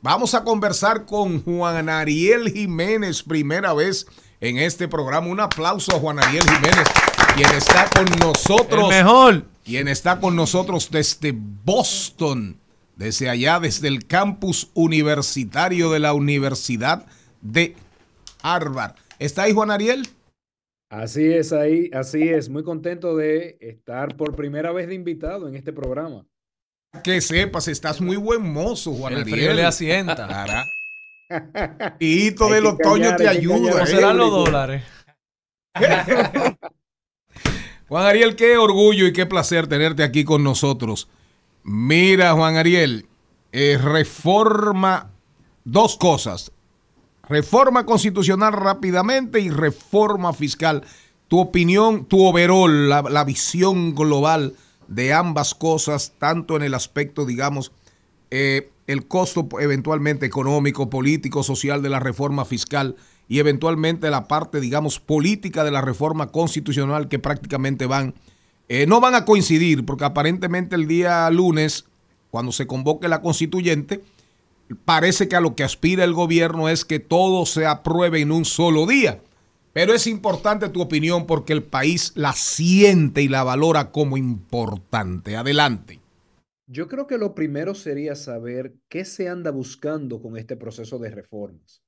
Vamos a conversar con Juan Ariel Jiménez, primera vez en este programa. Un aplauso a Juan Ariel Jiménez, quien está con nosotros. mejor. Quien está con nosotros desde Boston, desde allá, desde el campus universitario de la Universidad de Harvard. ¿Está ahí Juan Ariel? Así es, ahí, así es. Muy contento de estar por primera vez de invitado en este programa. Que sepas, estás muy buen mozo, Juan El frío le asienta. Y todo del otoño te ayuda. serán los dólares? Juan Ariel, qué orgullo y qué placer tenerte aquí con nosotros. Mira, Juan Ariel, eh, reforma dos cosas. Reforma constitucional rápidamente y reforma fiscal. Tu opinión, tu overall, la, la visión global de ambas cosas, tanto en el aspecto, digamos, eh, el costo eventualmente económico, político, social de la reforma fiscal y eventualmente la parte, digamos, política de la reforma constitucional que prácticamente van, eh, no van a coincidir, porque aparentemente el día lunes, cuando se convoque la constituyente, parece que a lo que aspira el gobierno es que todo se apruebe en un solo día. Pero es importante tu opinión porque el país la siente y la valora como importante. Adelante. Yo creo que lo primero sería saber qué se anda buscando con este proceso de reformas.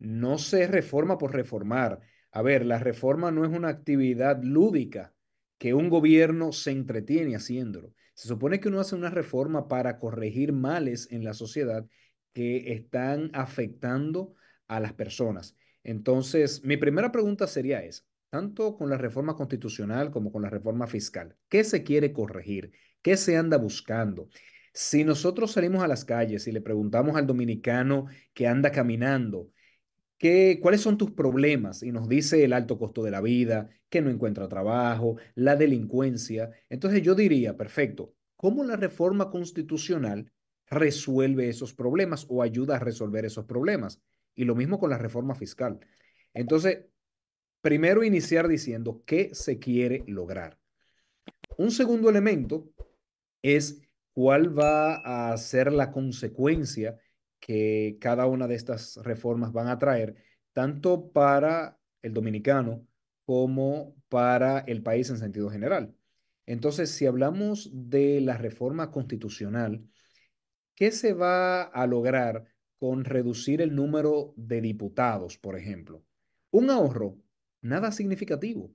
No se reforma por reformar. A ver, la reforma no es una actividad lúdica que un gobierno se entretiene haciéndolo. Se supone que uno hace una reforma para corregir males en la sociedad que están afectando a las personas. Entonces, mi primera pregunta sería esa, tanto con la reforma constitucional como con la reforma fiscal, ¿qué se quiere corregir? ¿Qué se anda buscando? Si nosotros salimos a las calles y le preguntamos al dominicano que anda caminando, ¿Cuáles son tus problemas? Y nos dice el alto costo de la vida, que no encuentra trabajo, la delincuencia. Entonces yo diría, perfecto, ¿cómo la reforma constitucional resuelve esos problemas o ayuda a resolver esos problemas? Y lo mismo con la reforma fiscal. Entonces, primero iniciar diciendo qué se quiere lograr. Un segundo elemento es cuál va a ser la consecuencia que cada una de estas reformas van a traer, tanto para el dominicano como para el país en sentido general. Entonces, si hablamos de la reforma constitucional, ¿qué se va a lograr con reducir el número de diputados, por ejemplo. Un ahorro, nada significativo. O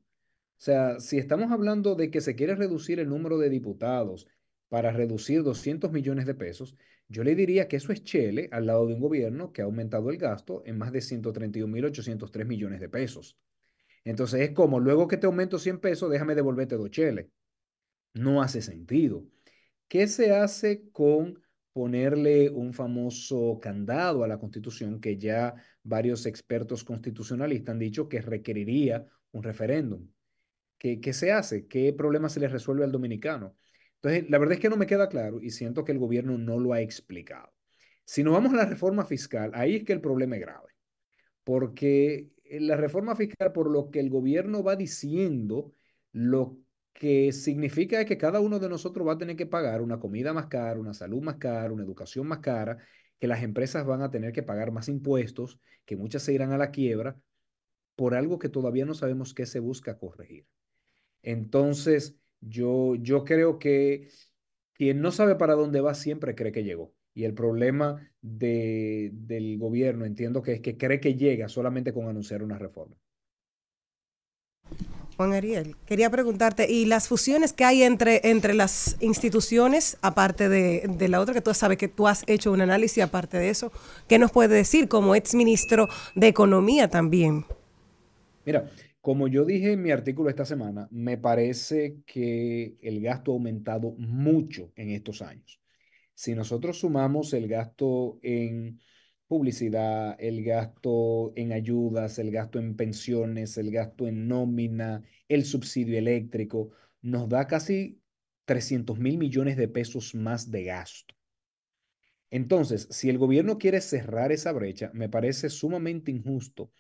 sea, si estamos hablando de que se quiere reducir el número de diputados para reducir 200 millones de pesos, yo le diría que eso es chele al lado de un gobierno que ha aumentado el gasto en más de 131.803 millones de pesos. Entonces es como, luego que te aumento 100 pesos, déjame devolverte dos cheles. No hace sentido. ¿Qué se hace con ponerle un famoso candado a la Constitución que ya varios expertos constitucionalistas han dicho que requeriría un referéndum. ¿Qué, se hace? ¿Qué problema se le resuelve al dominicano? Entonces, la verdad es que no me queda claro y siento que el gobierno no lo ha explicado. Si nos vamos a la reforma fiscal, ahí es que el problema es grave, porque eh, la reforma fiscal, por lo que el gobierno va diciendo, lo que significa que cada uno de nosotros va a tener que pagar una comida más cara, una salud más cara, una educación más cara, que las empresas van a tener que pagar más impuestos, que muchas se irán a la quiebra, por algo que todavía no sabemos qué se busca corregir. Entonces, yo, yo creo que quien no sabe para dónde va siempre cree que llegó. Y el problema del gobierno, entiendo que es que cree que llega solamente con anunciar una reforma. Juan Ariel, quería preguntarte, ¿y las fusiones que hay entre, entre las instituciones, aparte de, de, la otra, que tú sabes que tú has hecho un análisis aparte de eso, qué nos puede decir como ex ministro de Economía también? Mira, como yo dije en mi artículo esta semana, me parece que el gasto ha aumentado mucho en estos años. Si nosotros sumamos el gasto en publicidad, el gasto en ayudas, el gasto en pensiones, el gasto en nómina, el subsidio eléctrico, nos da casi 300 mil millones de pesos más de gasto. Entonces, si el gobierno quiere cerrar esa brecha, me parece sumamente injusto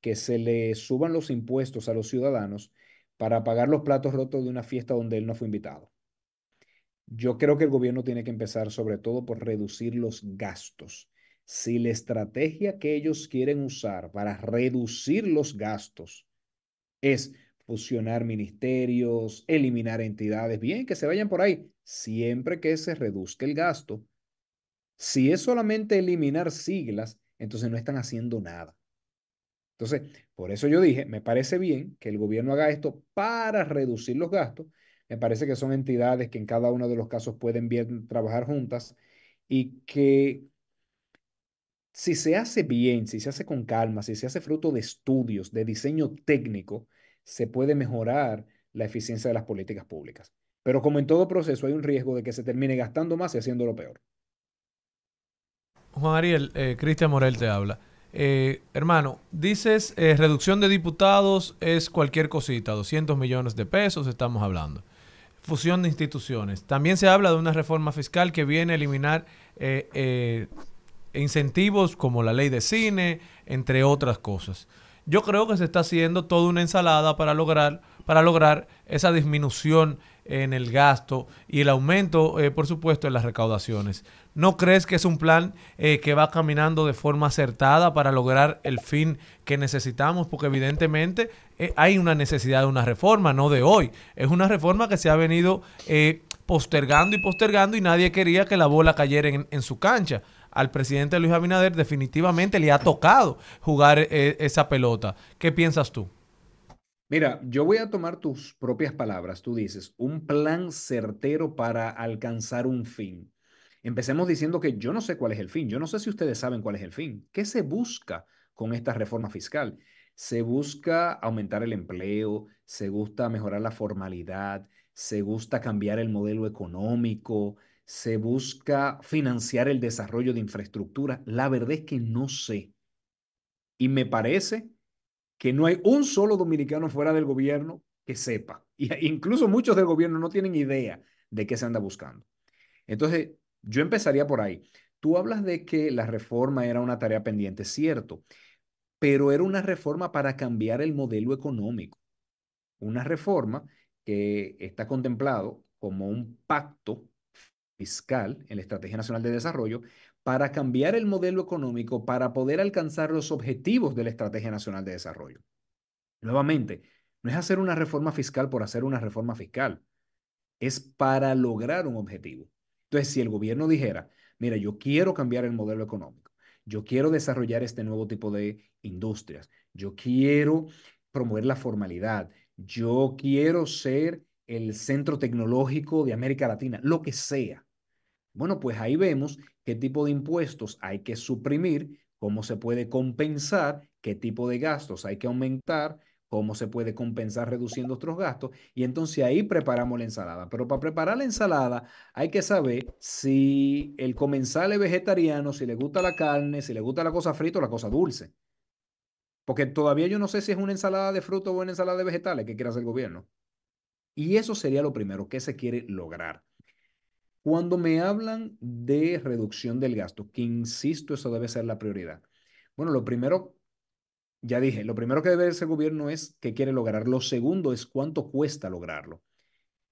que se le suban los impuestos a los ciudadanos para pagar los platos rotos de una fiesta donde él no fue invitado. Yo creo que el gobierno tiene que empezar sobre todo por reducir los gastos si la estrategia que ellos quieren usar para reducir los gastos es fusionar ministerios, eliminar entidades, bien, que se vayan por ahí, siempre que se reduzca el gasto. Si es solamente eliminar siglas, entonces no están haciendo nada. Entonces, por eso yo dije, me parece bien que el gobierno haga esto para reducir los gastos. Me parece que son entidades que en cada uno de los casos pueden bien trabajar juntas y que si se hace bien, si se hace con calma, si se hace fruto de estudios, de diseño técnico, se puede mejorar la eficiencia de las políticas públicas. Pero como en todo proceso hay un riesgo de que se termine gastando más y haciendo lo peor. Juan Ariel, eh, Cristian Morel te habla. Eh, hermano, dices eh, reducción de diputados es cualquier cosita, 200 millones de pesos estamos hablando. Fusión de instituciones. También se habla de una reforma fiscal que viene a eliminar incentivos como la ley de cine, entre otras cosas. Yo creo que se está haciendo toda una ensalada para lograr, para lograr esa disminución en el gasto y el aumento, eh, por supuesto, en las recaudaciones. ¿No crees que es un plan eh, que va caminando de forma acertada para lograr el fin que necesitamos? Porque evidentemente eh, hay una necesidad de una reforma, no de hoy. Es una reforma que se ha venido postergando y postergando y nadie quería que la bola cayera en, su cancha. Al presidente Luis Abinader definitivamente le ha tocado jugar eh, esa pelota. ¿Qué piensas tú? Mira, yo voy a tomar tus propias palabras. Tú dices, un plan certero para alcanzar un fin. Empecemos diciendo que yo no sé cuál es el fin. Yo no sé si ustedes saben cuál es el fin. ¿Qué se busca con esta reforma fiscal? Se busca aumentar el empleo, se busca mejorar la formalidad, se gusta cambiar el modelo económico, se busca financiar el desarrollo de infraestructura. La verdad es que no sé. Y me parece que no hay un solo dominicano fuera del gobierno que sepa. Y incluso muchos del gobierno no tienen idea de qué se anda buscando. Entonces, yo empezaría por ahí. Tú hablas de que la reforma era una tarea pendiente, cierto, pero era una reforma para cambiar el modelo económico. Una reforma que está contemplado como un pacto fiscal en la Estrategia Nacional de Desarrollo para cambiar el modelo económico para poder alcanzar los objetivos de la Estrategia Nacional de Desarrollo. Nuevamente, no es hacer una reforma fiscal por hacer una reforma fiscal, es para lograr un objetivo. Entonces, si el gobierno dijera, mira, yo quiero cambiar el modelo económico, yo quiero desarrollar este nuevo tipo de industrias, yo quiero promover la formalidad, yo quiero ser el centro tecnológico de América Latina, lo que sea. Bueno, pues ahí vemos qué tipo de impuestos hay que suprimir, cómo se puede compensar, qué tipo de gastos hay que aumentar, cómo se puede compensar reduciendo otros gastos. Y entonces ahí preparamos la ensalada. Pero para preparar la ensalada hay que saber si el comensal es vegetariano, si le gusta la carne, si le gusta la cosa frita o la cosa dulce. Porque todavía yo no sé si es una ensalada de frutos o una ensalada de vegetales que quiere hacer el gobierno. Y eso sería lo primero que se quiere lograr. Cuando me hablan de reducción del gasto, que insisto, eso debe ser la prioridad. Bueno, lo primero, ya dije, lo primero que debe hacer el gobierno es qué quiere lograr. Lo segundo es cuánto cuesta lograrlo.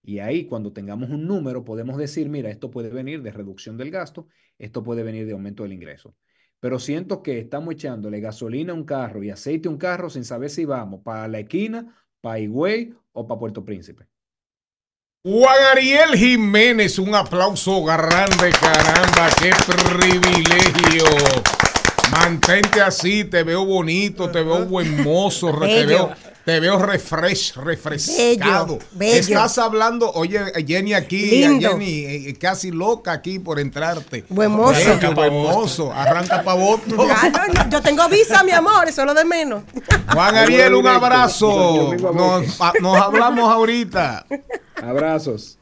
Y ahí, cuando tengamos un número, podemos decir, mira, esto puede venir de reducción del gasto, esto puede venir de aumento del ingreso pero siento que estamos echándole gasolina a un carro y aceite a un carro sin saber si vamos para la esquina, para Higüey o para Puerto Príncipe. Juan Ariel Jiménez, un aplauso grande, caramba, qué privilegio. Mantente así, te veo bonito, te veo buen mozo, te veo, te veo refresh, refrescado. Estás hablando, oye, Jenny aquí, Jenny casi loca aquí por entrarte. Buen mozo. Arranca para vos. yo tengo visa, mi amor, eso es lo de menos. Juan Ariel, un abrazo. nos hablamos ahorita. Abrazos.